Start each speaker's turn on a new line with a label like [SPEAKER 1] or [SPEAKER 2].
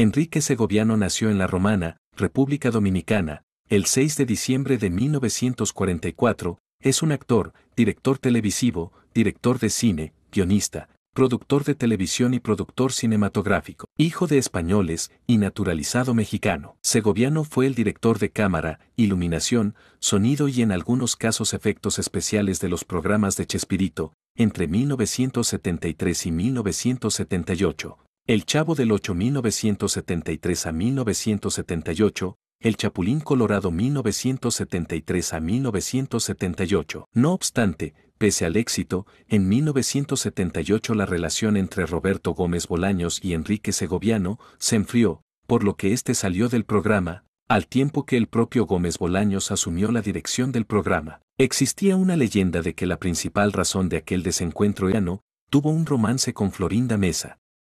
[SPEAKER 1] Enrique Segoviano nació en La Romana, República Dominicana, el 6 de diciembre de 1944, es un actor, director televisivo, director de cine, guionista, productor de televisión y productor cinematográfico, hijo de españoles y naturalizado mexicano. Segoviano fue el director de cámara, iluminación, sonido y en algunos casos efectos especiales de los programas de Chespirito, entre 1973 y 1978, el Chavo del 8 1973 a 1978, El Chapulín Colorado 1973 a 1978. No obstante, pese al éxito, en 1978 la relación entre Roberto Gómez Bolaños y Enrique Segoviano se enfrió, por lo que este salió del programa, al tiempo que el propio Gómez Bolaños asumió la dirección del programa. Existía una leyenda de que la principal razón de aquel desencuentro era no, tuvo un romance con Florinda Mesa,